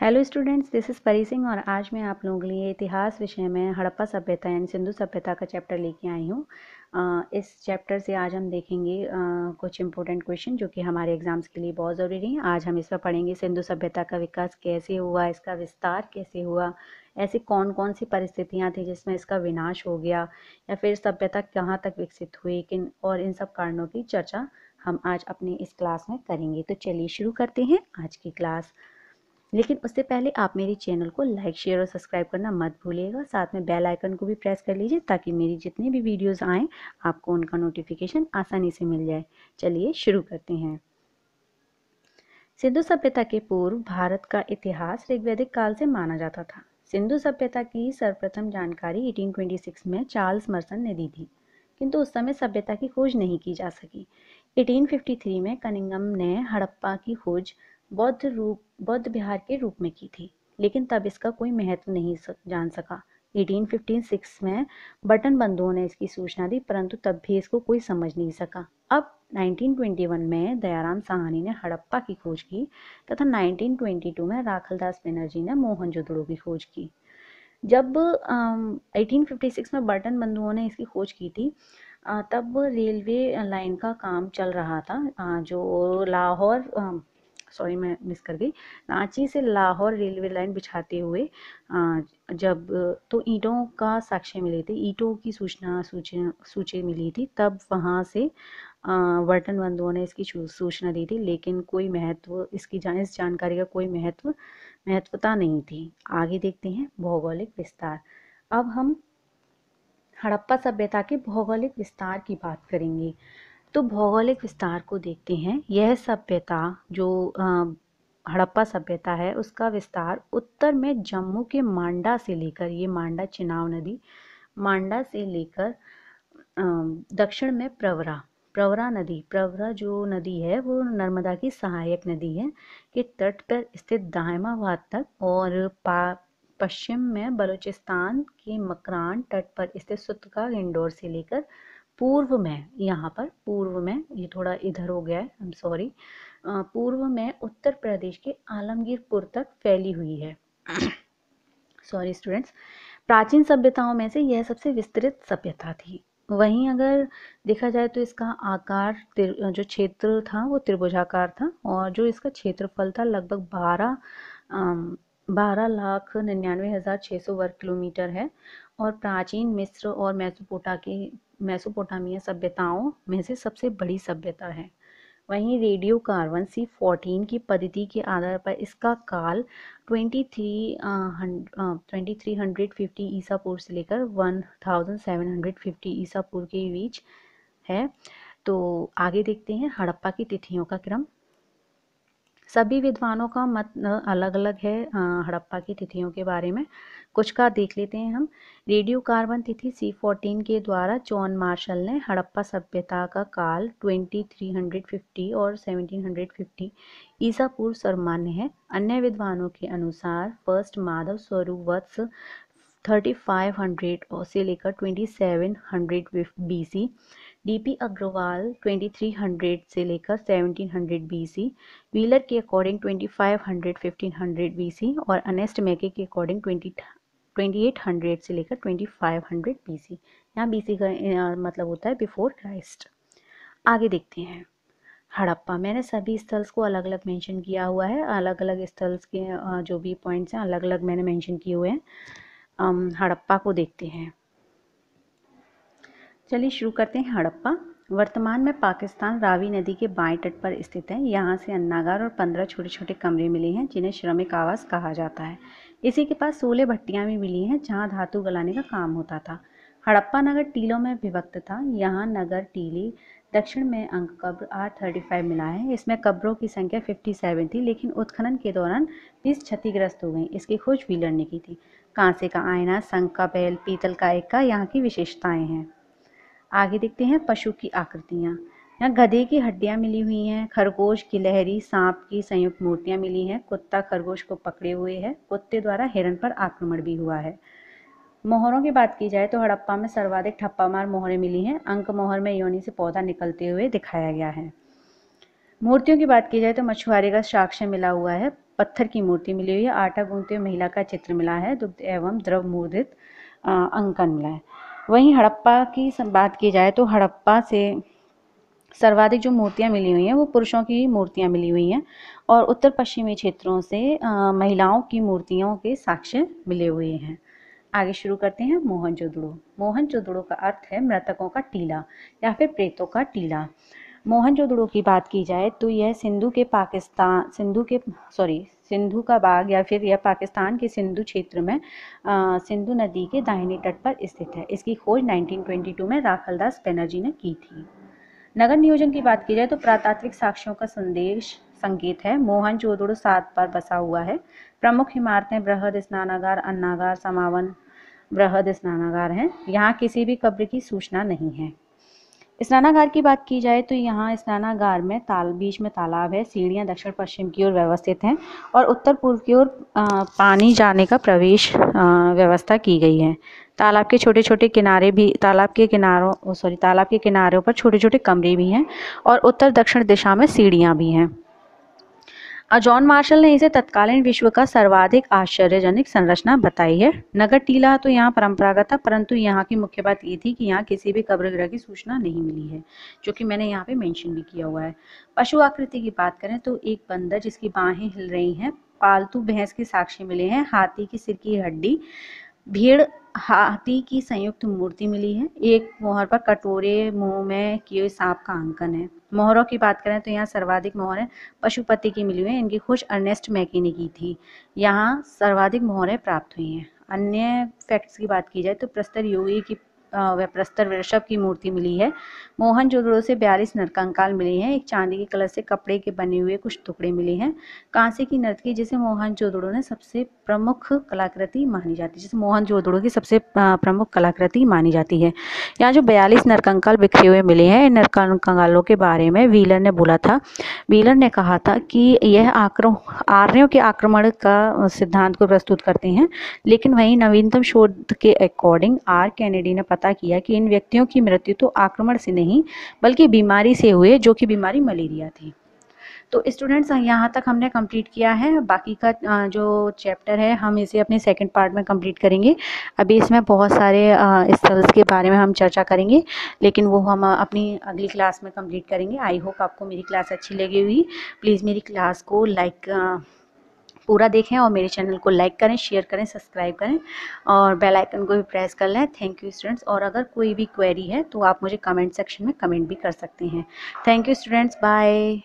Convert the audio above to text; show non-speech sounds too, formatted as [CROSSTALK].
hello students this is परी सिंह और आज मैं आप लोगों के लिए इतिहास विषय में हड़प्पा सभ्यता यानी सिंधु सभ्यता का चैप्टर लेके आई हूँ इस चैप्टर से आज हम देखेंगे कुछ इंपॉर्टेंट क्वेश्चन जो कि हमारे एग्ज़ाम्स के लिए बहुत ज़रूरी हैं आज हम इस पर पढ़ेंगे सिंधु सभ्यता का विकास कैसे हुआ इसका विस्तार कैसे हुआ ऐसी कौन कौन सी परिस्थितियाँ थी जिसमें इसका विनाश हो गया या फिर सभ्यता कहाँ तक विकसित हुई किन और इन सब कारणों की चर्चा हम आज अपने इस क्लास में करेंगे तो चलिए शुरू करते हैं आज की क्लास लेकिन उससे पहले आप मेरे चैनल को लाइक शेयर और सब्सक्राइब करना मत भूलिएगा साथ में बेल आइकन को भी प्रेस कर लीजिए ताकि मेरी जितने भी वीडियोस आए आपको उनका नोटिफिकेशन आसानी से मिल जाए चलिए शुरू करते हैं सिंधु सभ्यता के पूर्व भारत का इतिहास ऋग्वैदिक काल से माना जाता था सिंधु सभ्यता की सर्वप्रथम जानकारी एटीन में चार्ल्स मर्सन ने दी थी किंतु उस समय सभ्यता की खोज नहीं की जा सकी 1853 में कनिंगम ने हड़प्पा की खोज बौद्ध रूप बौद्ध बिहार के रूप में की थी लेकिन तब इसका कोई महत्व नहीं जान सका 1856 में बटन बंधुओं ने इसकी सूचना दी परंतु तब भी इसको कोई समझ नहीं सका अब 1921 में दयाराम साहनी ने हड़प्पा की खोज की तथा 1922 में राखलदास बनर्जी ने मोहनजोदड़ो की खोज की जब आ, 1856 में बर्टन बंधुओं ने इसकी खोज की थी आ, तब रेलवे लाइन का काम चल रहा था आ, जो लाहौर सॉरी मैं मिस कर गई रांची से लाहौर रेलवे लाइन बिछाते हुए जब तो ईंटों का साक्ष्य मिले थे ईंटों की सूचना सूचना सूची मिली थी तब वहाँ से वर्तन बंधुओं ने इसकी सूचना दी थी लेकिन कोई महत्व इसकी जान इस जानकारी का कोई महत्व महत्वता नहीं थी आगे देखते हैं भौगोलिक विस्तार अब हम हड़प्पा सभ्यता के भौगोलिक विस्तार की बात करेंगे तो भौगोलिक विस्तार को देखते हैं यह सभ्यता जो हड़प्पा सभ्यता है उसका विस्तार उत्तर में जम्मू के मांडा से लेकर ये मांडा चिनाव नदी मांडा से लेकर दक्षिण में प्रवरा प्रवरा नदी प्रवरा जो नदी है वो नर्मदा की सहायक नदी है के तट पर स्थित दायमाबाद तक और पा पश्चिम में बलूचिस्तान के मकरान तट पर स्थित सुतका इंडोर से लेकर पूर्व में यहाँ पर पूर्व में ये थोड़ा इधर हो गया है सॉरी पूर्व में उत्तर प्रदेश के आलमगीरपुर तक फैली हुई है सॉरी [COUGHS] स्टूडेंट्स प्राचीन सभ्यताओं में से यह सबसे विस्तृत सभ्यता थी वहीं अगर देखा जाए तो इसका आकार जो क्षेत्र था वो त्रिभुजाकार था और जो इसका क्षेत्रफल था लगभग बारह बारह लाख निन्यानवे हज़ार छः सौ वर्ग किलोमीटर है और प्राचीन मिस्र और मैसोपोटा के मेसोपोटामिया सभ्यताओं में से सबसे बड़ी सभ्यता है वहीं रेडियो कार्बन सी फोर्टीन की पद्धति के आधार पर इसका काल twenty three twenty three hundred fifty ईसा पूर्व से लेकर one thousand seven hundred fifty ईसा पूर्व के बीच है तो आगे देखते हैं हड़प्पा की तिथियों का क्रम सभी विद्वानों का मत अलग अलग है हड़प्पा की तिथियों के बारे में कुछ का देख लेते हैं हम रेडियो कार्बन तिथि सी फोर्टीन के द्वारा जॉन मार्शल ने हड़प्पा सभ्यता का काल 2350 और 1750 ईसा पूर्व सर्वमान्य है अन्य विद्वानों के अनुसार फर्स्ट माधव स्वरूप वत्स 3500 से लेकर 2700 बीसी डीपी अग्रवाल 2300 से लेकर 1700 बीसी व्हीलर के अकॉर्डिंग 2500 1500 बीसी और अनेस्ट मैके के अकॉर्डिंग 20 2800 से लेकर 2500 बीसी यहाँ बीसी का मतलब होता है बिफोर क्राइस्ट आगे देखते हैं हड़प्पा मैंने सभी स्थल्स को अलग अलग मेंशन किया हुआ है अलग अलग स्थल्स के जो भी पॉइंट्स हैं अलग अलग मैंने मेंशन किए हुए हैं हड़प्पा को देखते हैं चलिए शुरू करते हैं हड़प्पा वर्तमान में पाकिस्तान रावी नदी के बाएं तट पर स्थित है यहाँ से अन्नागार और पंद्रह छोटे छोटे कमरे मिले हैं जिन्हें श्रमिक आवास कहा जाता है इसी के पास सोलह भट्टियाँ भी मिली हैं जहाँ धातु गलाने का काम होता था हड़प्पा नगर टीलों में विभक्त था यहाँ नगर टीली दक्षिण में अंक कब्र आर थर्टी फाइव मिला है इसमें कब्रों की संख्या फिफ्टी सेवन थी लेकिन उत्खनन के दौरान बीस क्षतिग्रस्त हो गई इसकी खोज भी ने की थी कांसे का आयना संख का बैल पीतल का का यहाँ की विशेषताएं हैं आगे देखते हैं पशु की आकृतियाँ यहाँ गधे की हड्डियाँ मिली हुई हैं खरगोश की लहरी सांप की संयुक्त मूर्तियाँ मिली हैं कुत्ता खरगोश को पकड़े हुए है कुत्ते द्वारा हिरण पर आक्रमण भी हुआ है मोहरों की बात की जाए तो हड़प्पा में सर्वाधिक ठप्पा मार मोहरें मिली हैं अंक मोहर में योनि से पौधा निकलते हुए दिखाया गया है मूर्तियों की बात की जाए तो मछुआरे का साक्ष्य मिला हुआ है पत्थर की मूर्ति मिली हुई है आटा गूंथते हुए महिला का चित्र मिला है दुग्ध एवं द्रव मूर्धित अंकन मिला है वहीं हड़प्पा की बात की जाए तो हड़प्पा से सर्वाधिक जो मूर्तियाँ मिली हुई हैं वो पुरुषों की मूर्तियाँ मिली हुई हैं और उत्तर पश्चिमी क्षेत्रों से आ, महिलाओं की मूर्तियों के साक्ष्य मिले हुए हैं आगे शुरू करते हैं मोहन जोदड़ो का अर्थ है मृतकों का टीला या फिर प्रेतों का टीला जोदड़ो की बात की जाए तो यह सिंधु के पाकिस्तान सिंधु के सॉरी सिंधु का बाग या फिर यह पाकिस्तान के सिंधु क्षेत्र में सिंधु नदी के दाहिने तट पर स्थित है इसकी खोज 1922 में राखलदास बनर्जी ने की थी नगर नियोजन की बात की जाए तो प्रातात्विक साक्ष्यों का संदेश संकेत है मोहन जोदड़ो सात पर बसा हुआ है प्रमुख इमारतें बृहद स्नानागार अन्नागार समावन बृहद स्नानागार हैं यहाँ किसी भी कब्र की सूचना नहीं है स्नानागार की बात की जाए तो यहाँ स्नानागार में ताल बीच में तालाब है सीढ़ियाँ दक्षिण पश्चिम की ओर व्यवस्थित हैं और उत्तर पूर्व की ओर पानी जाने का प्रवेश व्यवस्था की गई है तालाब के छोटे छोटे किनारे भी तालाब के किनारों सॉरी तालाब के किनारों पर छोटे छोटे कमरे भी हैं और उत्तर दक्षिण दिशा में सीढ़ियाँ भी हैं और जॉन मार्शल ने इसे तत्कालीन विश्व का सर्वाधिक आश्चर्यजनक संरचना बताई है नगर टीला तो यहाँ परंपरागत था परंतु यहाँ की मुख्य बात ये थी कि यहाँ किसी भी कब्र ग्रह की सूचना नहीं मिली है जो कि मैंने यहाँ पे मेंशन भी किया हुआ है पशु आकृति की बात करें तो एक बंदर जिसकी बाहें हिल रही हैं पालतू भैंस के साक्ष्य मिले हैं हाथी की सिर की हड्डी भीड़ हाथी की संयुक्त मूर्ति मिली है एक मोहर पर कटोरे मुंह में किए सांप का अंकन है मोहरों की बात करें तो यहाँ सर्वाधिक मोहरें पशुपति की मिली हुई हैं इनकी खुश अर्नेस्ट मैकी ने की थी यहाँ सर्वाधिक मोहरें प्राप्त हुई हैं अन्य फैक्ट्स की बात की जाए तो प्रस्तर योगी की व प्रस्तर वृषभ की मूर्ति मिली है मोहन जोदड़ो से बयालीस नरकंकाल मिले हैं एक चांदी के कलर से कपड़े के बने हुए कुछ टुकड़े मिले हैं कांसे की नर्तकी जिसे मोहन जोदड़ो ने सबसे प्रमुख कलाकृति मानी जाती है जिसे मोहन जोदड़ो की सबसे प्रमुख कलाकृति मानी जाती है यहाँ जो बयालीस नरकंकाल बिखरे हुए मिले हैं इन नरकंकालों के बारे में व्हीलर ने बोला था व्हीलर ने कहा था कि यह आक्रम आर्यों के आक्रमण का सिद्धांत को प्रस्तुत करते हैं लेकिन वहीं नवीनतम शोध के अकॉर्डिंग आर कैनेडी ने पता पता किया कि इन व्यक्तियों की मृत्यु तो आक्रमण से नहीं बल्कि बीमारी से हुए जो कि बीमारी मलेरिया थी तो स्टूडेंट्स यहाँ तक हमने कंप्लीट किया है बाकी का जो चैप्टर है हम इसे अपने सेकंड पार्ट में कंप्लीट करेंगे अभी इसमें बहुत सारे स्थल्स के बारे में हम चर्चा करेंगे लेकिन वो हम अपनी अगली क्लास में कंप्लीट करेंगे आई होप आपको मेरी क्लास अच्छी लगी हुई प्लीज़ मेरी क्लास को लाइक पूरा देखें और मेरे चैनल को लाइक करें शेयर करें सब्सक्राइब करें और बेल आइकन को भी प्रेस कर लें थैंक यू स्टूडेंट्स और अगर कोई भी क्वेरी है तो आप मुझे कमेंट सेक्शन में कमेंट भी कर सकते हैं थैंक यू स्टूडेंट्स बाय